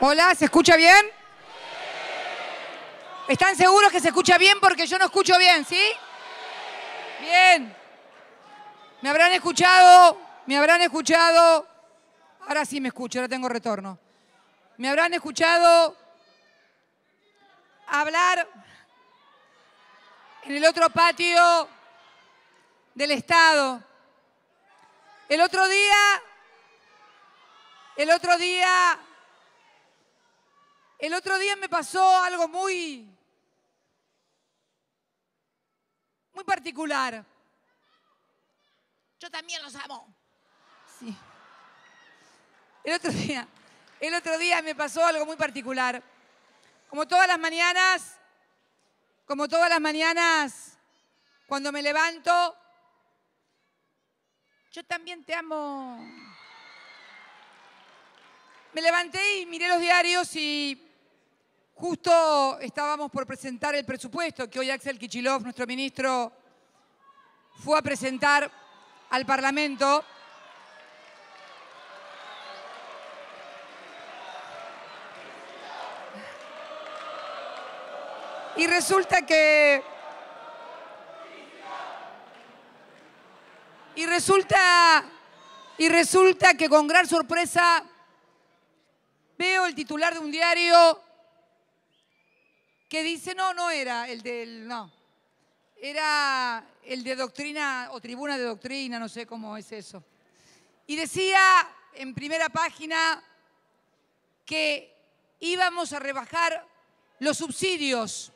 Hola, ¿se escucha bien? ¿Están seguros que se escucha bien? Porque yo no escucho bien, ¿sí? Bien. ¿Me habrán escuchado? ¿Me habrán escuchado? Ahora sí me escucho, ahora tengo retorno. ¿Me habrán escuchado hablar en el otro patio del Estado? El otro día, el otro día el otro día me pasó algo muy, muy particular. Yo también los amo. Sí. El otro día, el otro día me pasó algo muy particular. Como todas las mañanas, como todas las mañanas, cuando me levanto, yo también te amo. Me levanté y miré los diarios y Justo estábamos por presentar el presupuesto que hoy Axel Kichilov, nuestro ministro, fue a presentar al Parlamento. Y resulta que... Y resulta, y resulta que con gran sorpresa veo el titular de un diario que dice, no, no era el del, no, era el de doctrina o tribuna de doctrina, no sé cómo es eso. Y decía en primera página que íbamos a rebajar los subsidios,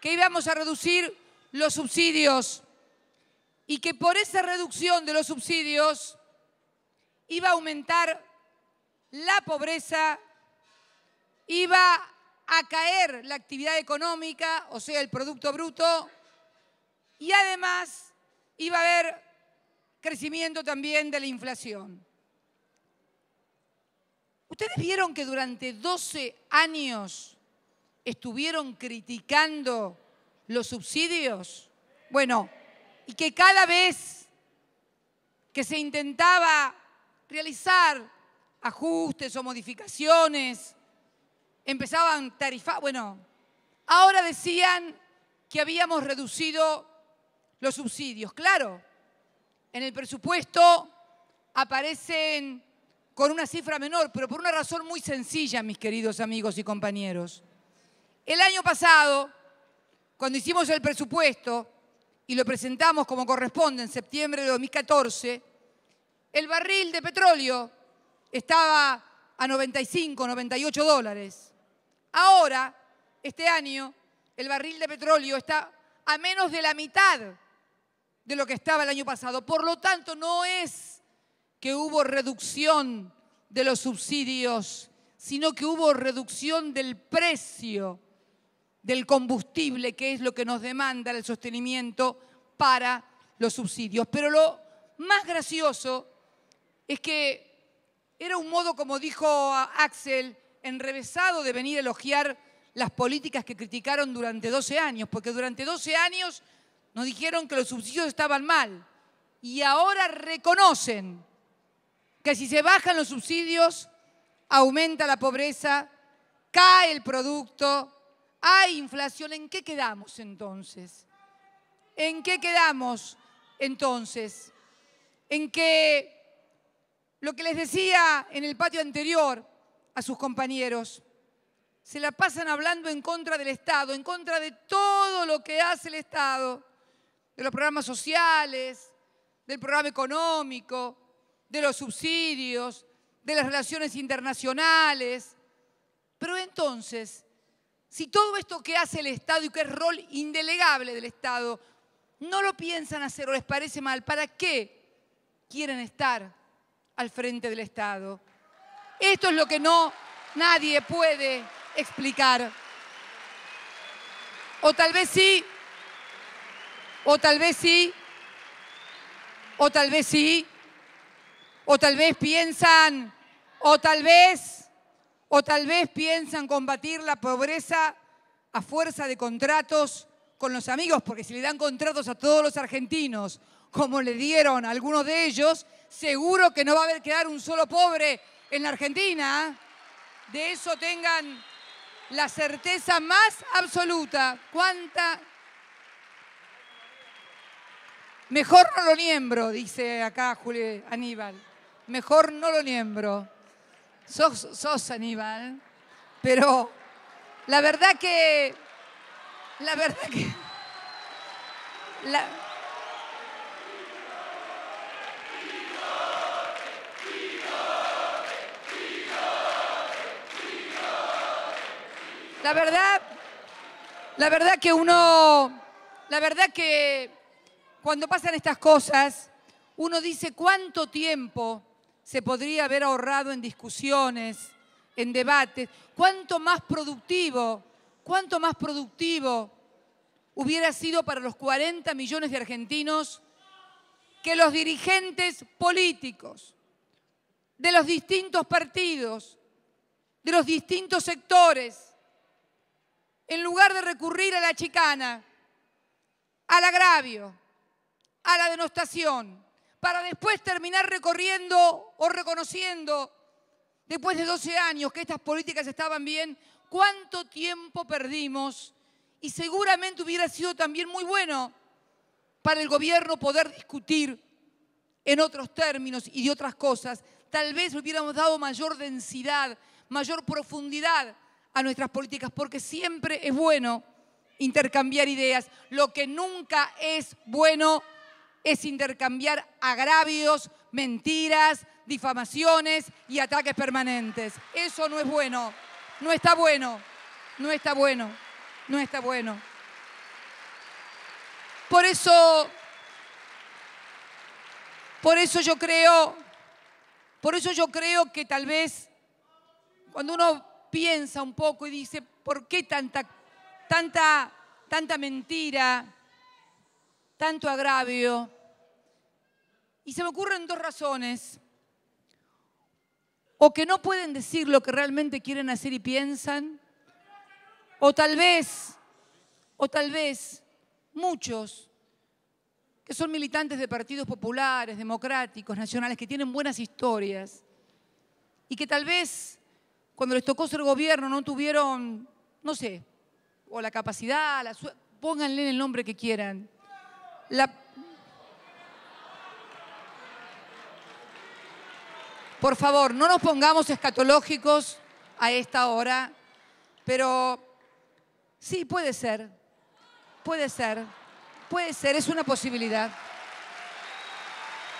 que íbamos a reducir los subsidios y que por esa reducción de los subsidios iba a aumentar la pobreza, iba a caer la actividad económica, o sea, el Producto Bruto, y además iba a haber crecimiento también de la inflación. ¿Ustedes vieron que durante 12 años estuvieron criticando los subsidios? Bueno, y que cada vez que se intentaba realizar ajustes o modificaciones empezaban tarifar, bueno, ahora decían que habíamos reducido los subsidios. Claro, en el presupuesto aparecen con una cifra menor, pero por una razón muy sencilla, mis queridos amigos y compañeros. El año pasado, cuando hicimos el presupuesto y lo presentamos como corresponde en septiembre de 2014, el barril de petróleo estaba a 95, 98 dólares. Ahora, este año, el barril de petróleo está a menos de la mitad de lo que estaba el año pasado. Por lo tanto, no es que hubo reducción de los subsidios, sino que hubo reducción del precio del combustible, que es lo que nos demanda el sostenimiento para los subsidios. Pero lo más gracioso es que era un modo, como dijo Axel, enrevesado de venir a elogiar las políticas que criticaron durante 12 años, porque durante 12 años nos dijeron que los subsidios estaban mal y ahora reconocen que si se bajan los subsidios aumenta la pobreza, cae el producto, hay inflación. ¿En qué quedamos entonces? ¿En qué quedamos entonces? En que lo que les decía en el patio anterior, a sus compañeros. Se la pasan hablando en contra del Estado, en contra de todo lo que hace el Estado, de los programas sociales, del programa económico, de los subsidios, de las relaciones internacionales. Pero entonces, si todo esto que hace el Estado y que es rol indelegable del Estado, no lo piensan hacer o les parece mal, ¿para qué quieren estar al frente del Estado? Esto es lo que no nadie puede explicar. O tal vez sí, o tal vez sí, o tal vez sí, o tal vez piensan, o tal vez, o tal vez piensan combatir la pobreza a fuerza de contratos con los amigos, porque si le dan contratos a todos los argentinos, como le dieron a algunos de ellos, seguro que no va a haber quedar un solo pobre en la Argentina, de eso tengan la certeza más absoluta. ¿Cuánta? Mejor no lo niembro, dice acá Julio Aníbal. Mejor no lo niembro. Sos, sos Aníbal, pero la verdad que... La verdad que... La, La verdad, la verdad que uno, la verdad que cuando pasan estas cosas, uno dice cuánto tiempo se podría haber ahorrado en discusiones, en debates, cuánto más productivo, cuánto más productivo hubiera sido para los 40 millones de argentinos que los dirigentes políticos de los distintos partidos, de los distintos sectores, en lugar de recurrir a la chicana, al agravio, a la denostación, para después terminar recorriendo o reconociendo, después de 12 años que estas políticas estaban bien, cuánto tiempo perdimos y seguramente hubiera sido también muy bueno para el gobierno poder discutir en otros términos y de otras cosas. Tal vez hubiéramos dado mayor densidad, mayor profundidad a nuestras políticas, porque siempre es bueno intercambiar ideas. Lo que nunca es bueno es intercambiar agravios, mentiras, difamaciones y ataques permanentes. Eso no es bueno, no está bueno, no está bueno, no está bueno. Por eso, por eso yo creo, por eso yo creo que tal vez cuando uno piensa un poco y dice, ¿por qué tanta, tanta, tanta mentira, tanto agravio? Y se me ocurren dos razones. O que no pueden decir lo que realmente quieren hacer y piensan. O tal vez, o tal vez muchos que son militantes de partidos populares, democráticos, nacionales, que tienen buenas historias y que tal vez cuando les tocó ser gobierno no tuvieron, no sé, o la capacidad, pónganle el nombre que quieran. Por favor, no nos pongamos escatológicos a esta hora, pero sí, puede ser, puede ser, puede ser, es una posibilidad.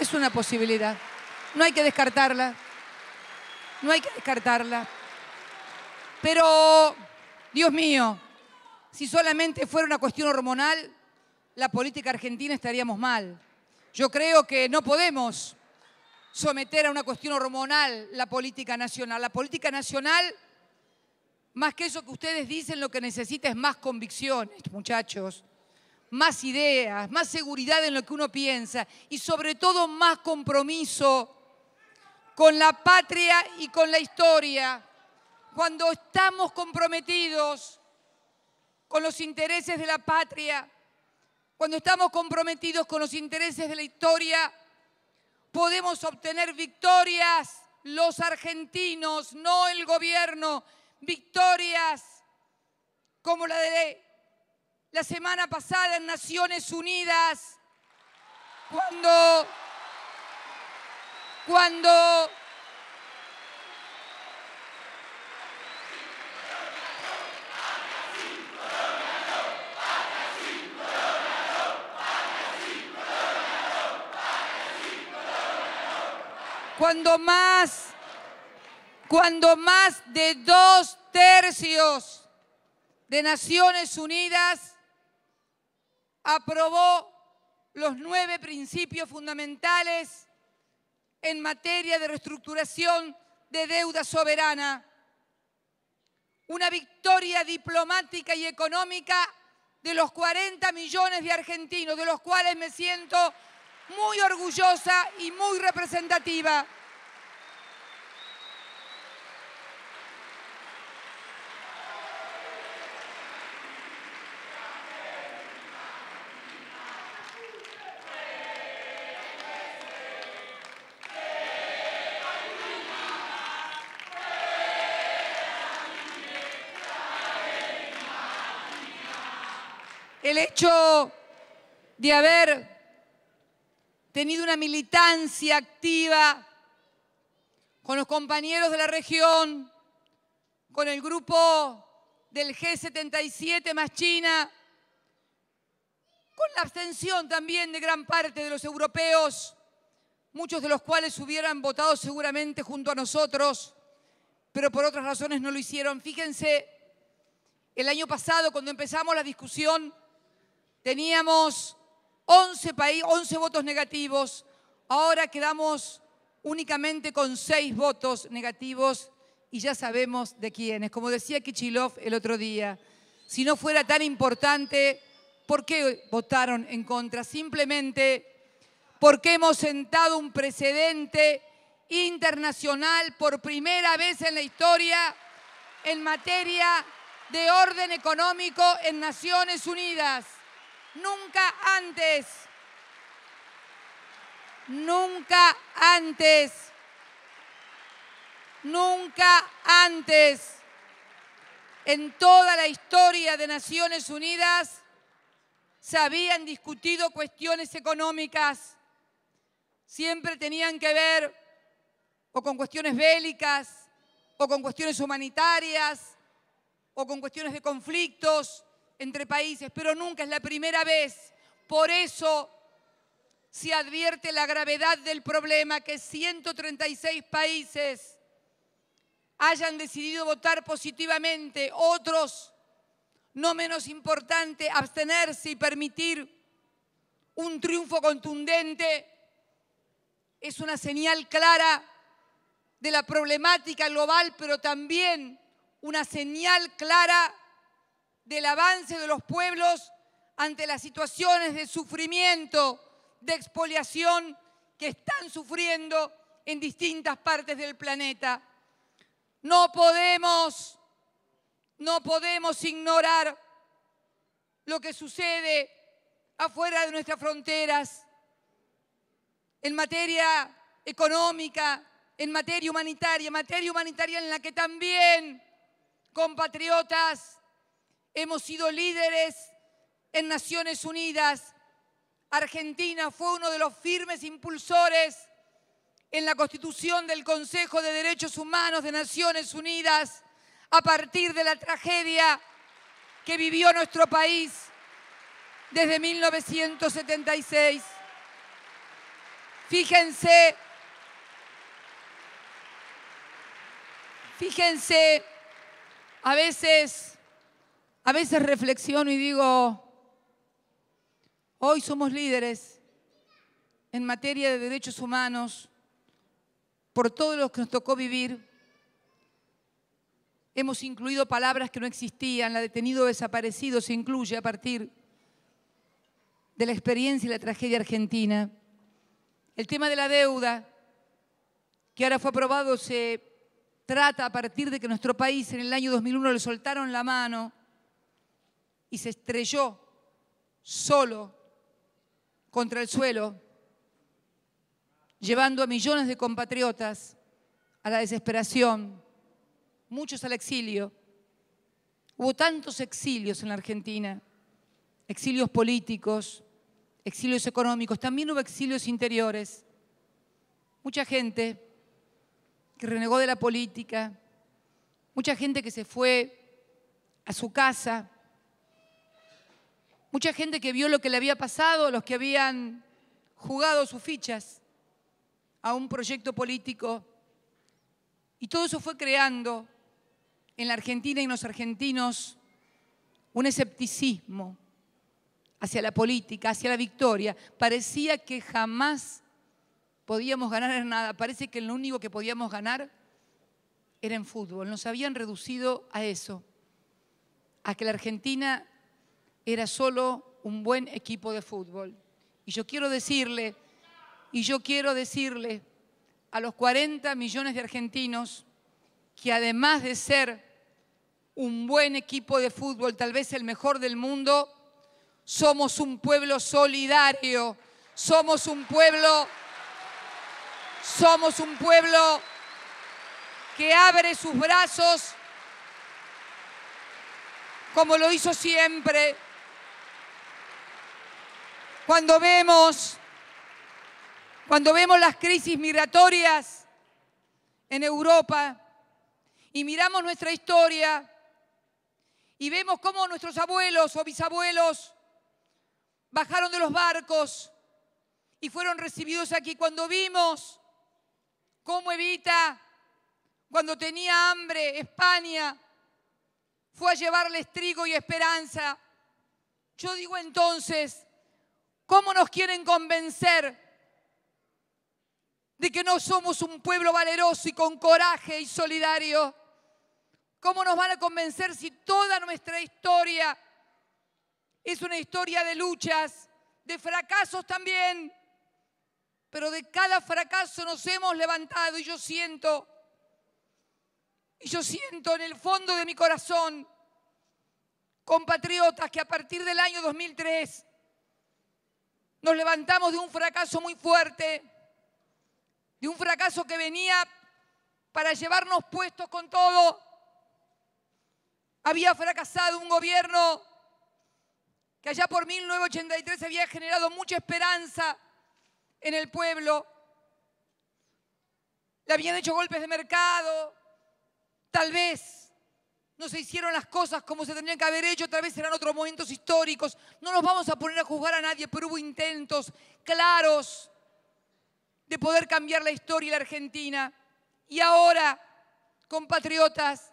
Es una posibilidad. No hay que descartarla. No hay que descartarla. Pero, Dios mío, si solamente fuera una cuestión hormonal, la política argentina estaríamos mal. Yo creo que no podemos someter a una cuestión hormonal la política nacional. La política nacional, más que eso que ustedes dicen, lo que necesita es más convicción, muchachos, más ideas, más seguridad en lo que uno piensa y sobre todo más compromiso con la patria y con la historia cuando estamos comprometidos con los intereses de la patria, cuando estamos comprometidos con los intereses de la historia, podemos obtener victorias los argentinos, no el gobierno, victorias como la de la semana pasada en Naciones Unidas, cuando, cuando cuando más, cuando más de dos tercios de Naciones Unidas aprobó los nueve principios fundamentales en materia de reestructuración de deuda soberana. Una victoria diplomática y económica de los 40 millones de argentinos, de los cuales me siento muy orgullosa y muy representativa. el hecho de haber tenido una militancia activa con los compañeros de la región, con el grupo del G77 más China, con la abstención también de gran parte de los europeos, muchos de los cuales hubieran votado seguramente junto a nosotros, pero por otras razones no lo hicieron. Fíjense, el año pasado cuando empezamos la discusión Teníamos 11, votos negativos, ahora quedamos únicamente con 6 votos negativos y ya sabemos de quiénes. Como decía Kichilov el otro día, si no fuera tan importante, ¿por qué votaron en contra? Simplemente porque hemos sentado un precedente internacional por primera vez en la historia en materia de orden económico en Naciones Unidas nunca antes. Nunca antes. Nunca antes en toda la historia de Naciones Unidas se habían discutido cuestiones económicas. Siempre tenían que ver o con cuestiones bélicas, o con cuestiones humanitarias, o con cuestiones de conflictos, entre países, pero nunca es la primera vez. Por eso se advierte la gravedad del problema que 136 países hayan decidido votar positivamente, otros, no menos importante, abstenerse y permitir un triunfo contundente, es una señal clara de la problemática global, pero también una señal clara del avance de los pueblos ante las situaciones de sufrimiento, de expoliación que están sufriendo en distintas partes del planeta. No podemos, no podemos ignorar lo que sucede afuera de nuestras fronteras en materia económica, en materia humanitaria, materia humanitaria en la que también compatriotas Hemos sido líderes en Naciones Unidas. Argentina fue uno de los firmes impulsores en la constitución del Consejo de Derechos Humanos de Naciones Unidas a partir de la tragedia que vivió nuestro país desde 1976. Fíjense, fíjense, a veces a veces reflexiono y digo, hoy somos líderes en materia de derechos humanos, por todo lo que nos tocó vivir, hemos incluido palabras que no existían, la detenido desaparecido se incluye a partir de la experiencia y la tragedia argentina. El tema de la deuda, que ahora fue aprobado, se trata a partir de que nuestro país en el año 2001 le soltaron la mano y se estrelló solo contra el suelo, llevando a millones de compatriotas a la desesperación, muchos al exilio. Hubo tantos exilios en la Argentina, exilios políticos, exilios económicos, también hubo exilios interiores. Mucha gente que renegó de la política, mucha gente que se fue a su casa Mucha gente que vio lo que le había pasado, los que habían jugado sus fichas a un proyecto político. Y todo eso fue creando en la Argentina y en los argentinos un escepticismo hacia la política, hacia la victoria. Parecía que jamás podíamos ganar en nada. Parece que lo único que podíamos ganar era en fútbol. Nos habían reducido a eso, a que la Argentina era solo un buen equipo de fútbol. Y yo quiero decirle, y yo quiero decirle a los 40 millones de argentinos que además de ser un buen equipo de fútbol, tal vez el mejor del mundo, somos un pueblo solidario, somos un pueblo, somos un pueblo que abre sus brazos como lo hizo siempre cuando vemos, cuando vemos las crisis migratorias en Europa y miramos nuestra historia y vemos cómo nuestros abuelos o bisabuelos bajaron de los barcos y fueron recibidos aquí. Cuando vimos cómo Evita, cuando tenía hambre, España, fue a llevarles trigo y esperanza. Yo digo entonces, ¿Cómo nos quieren convencer de que no somos un pueblo valeroso y con coraje y solidario? ¿Cómo nos van a convencer si toda nuestra historia es una historia de luchas, de fracasos también? Pero de cada fracaso nos hemos levantado y yo siento, y yo siento en el fondo de mi corazón, compatriotas que a partir del año 2003 nos levantamos de un fracaso muy fuerte, de un fracaso que venía para llevarnos puestos con todo. Había fracasado un gobierno que allá por 1983 había generado mucha esperanza en el pueblo. Le habían hecho golpes de mercado, tal vez no se hicieron las cosas como se tendrían que haber hecho, tal vez eran otros momentos históricos. No nos vamos a poner a juzgar a nadie, pero hubo intentos claros de poder cambiar la historia de la Argentina. Y ahora, compatriotas,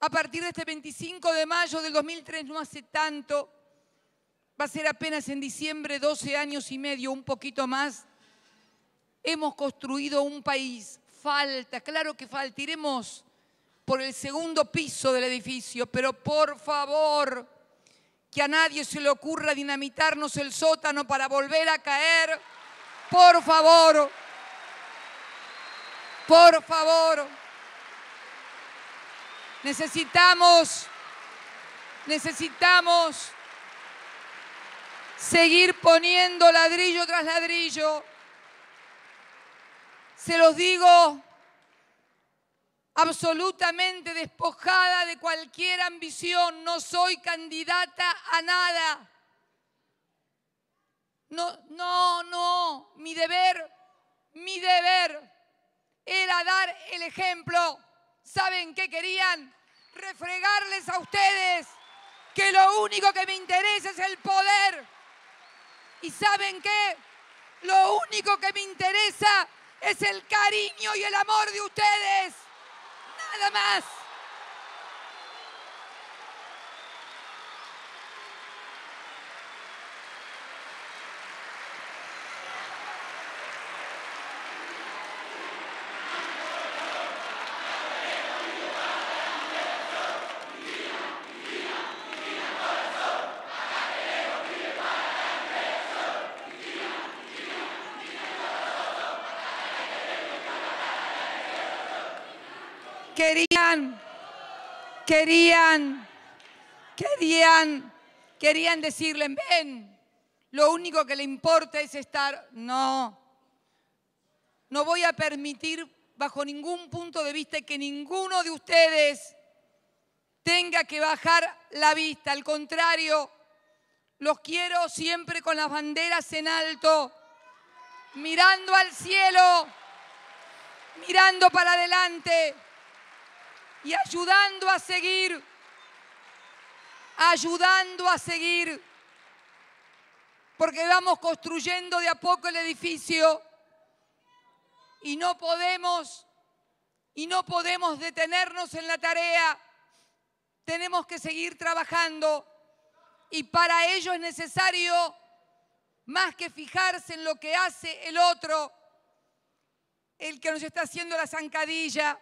a partir de este 25 de mayo del 2003, no hace tanto, va a ser apenas en diciembre, 12 años y medio, un poquito más, hemos construido un país. Falta, claro que falta, iremos por el segundo piso del edificio, pero por favor, que a nadie se le ocurra dinamitarnos el sótano para volver a caer. Por favor, por favor. Necesitamos, necesitamos seguir poniendo ladrillo tras ladrillo. Se los digo absolutamente despojada de cualquier ambición, no soy candidata a nada. No, no, no, mi deber, mi deber era dar el ejemplo. ¿Saben qué querían? Refregarles a ustedes que lo único que me interesa es el poder. ¿Y saben qué? Lo único que me interesa es el cariño y el amor de ustedes. ざいます querían, querían, querían, querían decirle, ven, lo único que le importa es estar, no, no voy a permitir bajo ningún punto de vista que ninguno de ustedes tenga que bajar la vista, al contrario, los quiero siempre con las banderas en alto, mirando al cielo, mirando para adelante y ayudando a seguir, ayudando a seguir, porque vamos construyendo de a poco el edificio y no podemos, y no podemos detenernos en la tarea, tenemos que seguir trabajando y para ello es necesario más que fijarse en lo que hace el otro, el que nos está haciendo la zancadilla,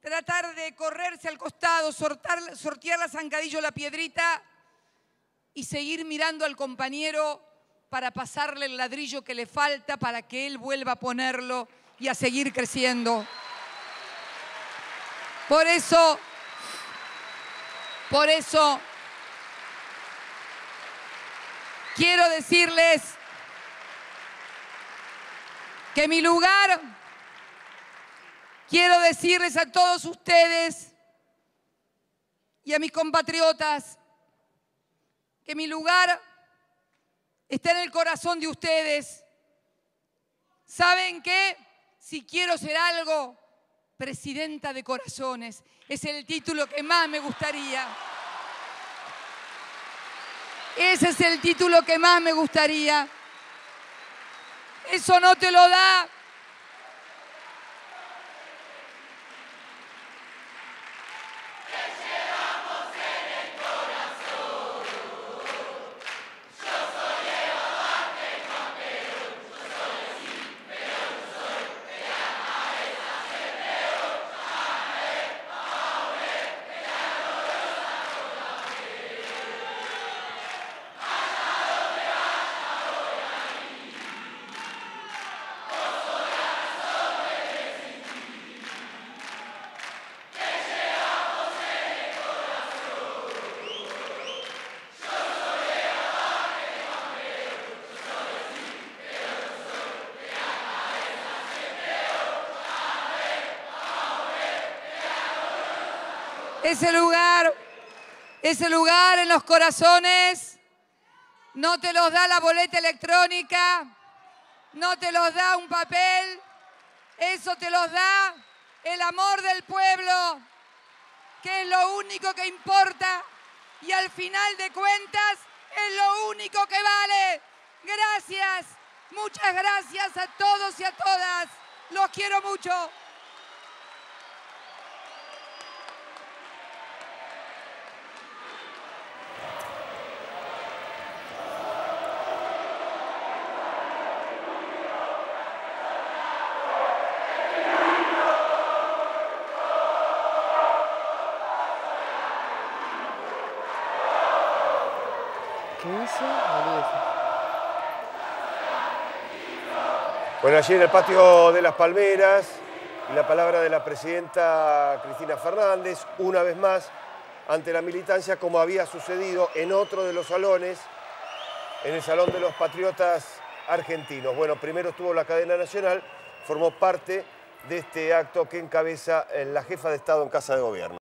tratar de correrse al costado, sortear la zancadillo, la piedrita y seguir mirando al compañero para pasarle el ladrillo que le falta para que él vuelva a ponerlo y a seguir creciendo. Por eso, por eso, quiero decirles que mi lugar Quiero decirles a todos ustedes y a mis compatriotas que mi lugar está en el corazón de ustedes. ¿Saben qué? Si quiero ser algo, presidenta de corazones. Es el título que más me gustaría. Ese es el título que más me gustaría. Eso no te lo da Ese lugar, ese lugar en los corazones, no te los da la boleta electrónica, no te los da un papel, eso te los da el amor del pueblo, que es lo único que importa y al final de cuentas es lo único que vale. Gracias, muchas gracias a todos y a todas. Los quiero mucho. Bueno, allí en el patio de las Palmeras, la palabra de la presidenta Cristina Fernández, una vez más, ante la militancia, como había sucedido en otro de los salones, en el Salón de los Patriotas Argentinos. Bueno, primero estuvo la cadena nacional, formó parte de este acto que encabeza eh, la jefa de Estado en Casa de Gobierno.